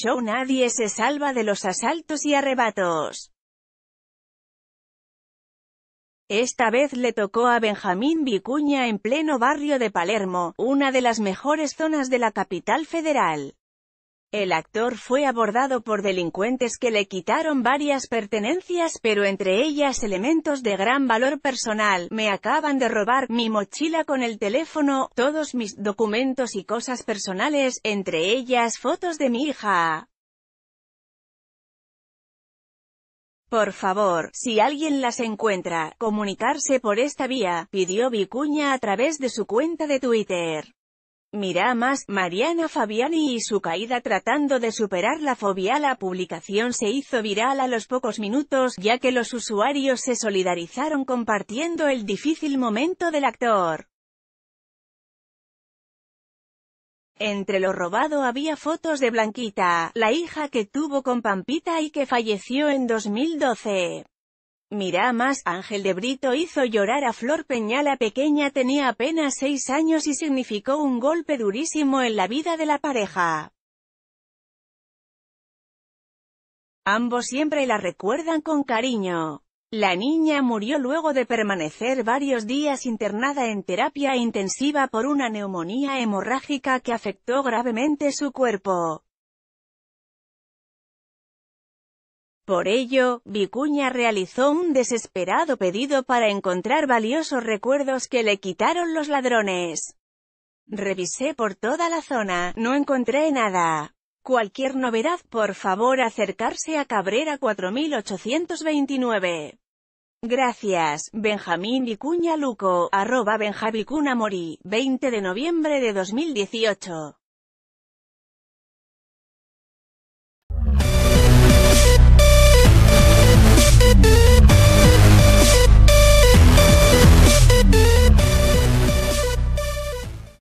Show nadie se salva de los asaltos y arrebatos. Esta vez le tocó a Benjamín Vicuña en pleno barrio de Palermo, una de las mejores zonas de la capital federal. El actor fue abordado por delincuentes que le quitaron varias pertenencias pero entre ellas elementos de gran valor personal, me acaban de robar mi mochila con el teléfono, todos mis documentos y cosas personales, entre ellas fotos de mi hija. Por favor, si alguien las encuentra, comunicarse por esta vía, pidió Vicuña a través de su cuenta de Twitter. Mirá más, Mariana Fabiani y su caída tratando de superar la fobia. La publicación se hizo viral a los pocos minutos, ya que los usuarios se solidarizaron compartiendo el difícil momento del actor. Entre lo robado había fotos de Blanquita, la hija que tuvo con Pampita y que falleció en 2012. Mirá más, Ángel de Brito hizo llorar a Flor Peñala. pequeña tenía apenas seis años y significó un golpe durísimo en la vida de la pareja. Ambos siempre la recuerdan con cariño. La niña murió luego de permanecer varios días internada en terapia intensiva por una neumonía hemorrágica que afectó gravemente su cuerpo. Por ello, Vicuña realizó un desesperado pedido para encontrar valiosos recuerdos que le quitaron los ladrones. Revisé por toda la zona, no encontré nada. Cualquier novedad, por favor acercarse a Cabrera 4829. Gracias, Benjamín Vicuña Luco, arroba Morí, 20 de noviembre de 2018.